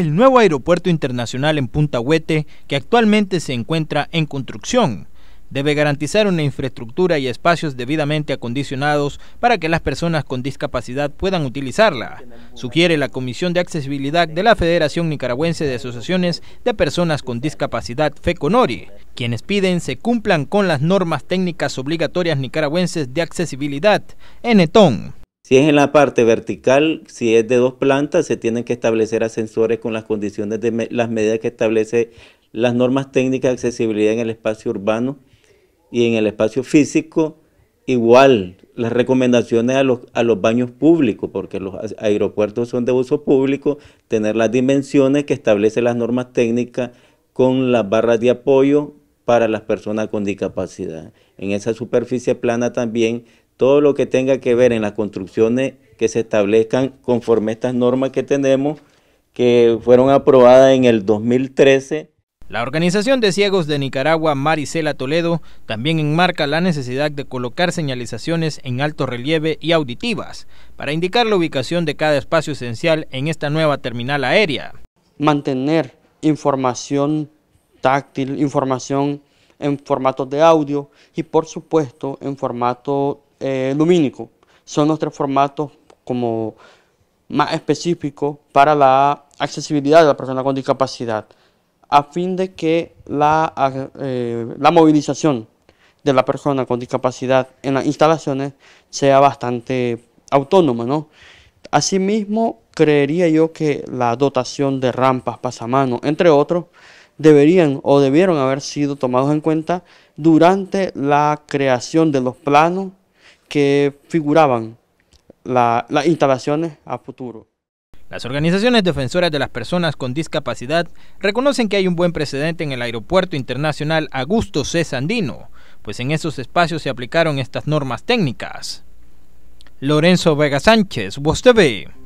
el nuevo aeropuerto internacional en Punta Huete, que actualmente se encuentra en construcción. Debe garantizar una infraestructura y espacios debidamente acondicionados para que las personas con discapacidad puedan utilizarla, sugiere la Comisión de Accesibilidad de la Federación Nicaragüense de Asociaciones de Personas con Discapacidad FECONORI, quienes piden se cumplan con las normas técnicas obligatorias nicaragüenses de accesibilidad, en ETON. Si es en la parte vertical, si es de dos plantas, se tienen que establecer ascensores con las condiciones de las medidas que establece las normas técnicas de accesibilidad en el espacio urbano y en el espacio físico. Igual, las recomendaciones a los, a los baños públicos, porque los aeropuertos son de uso público, tener las dimensiones que establecen las normas técnicas con las barras de apoyo para las personas con discapacidad. En esa superficie plana también todo lo que tenga que ver en las construcciones que se establezcan conforme estas normas que tenemos, que fueron aprobadas en el 2013. La Organización de Ciegos de Nicaragua, Maricela Toledo, también enmarca la necesidad de colocar señalizaciones en alto relieve y auditivas para indicar la ubicación de cada espacio esencial en esta nueva terminal aérea. Mantener información táctil, información en formato de audio y por supuesto en formato eh, lumínico son los tres formatos como más específicos para la accesibilidad de la persona con discapacidad, a fin de que eh, la, movilización de la persona con discapacidad en las instalaciones sea bastante autónoma. ¿no? Asimismo, creería yo que la dotación de rampas, pasamanos, entre otros, deberían o debieron haber sido tomados en cuenta durante la creación de los planos que figuraban las instalaciones a futuro. Las organizaciones defensoras de las personas con discapacidad reconocen que hay un buen precedente en el Aeropuerto Internacional Augusto C. Sandino, pues en esos espacios se aplicaron estas normas técnicas. Lorenzo Vega Sánchez, Voz TV.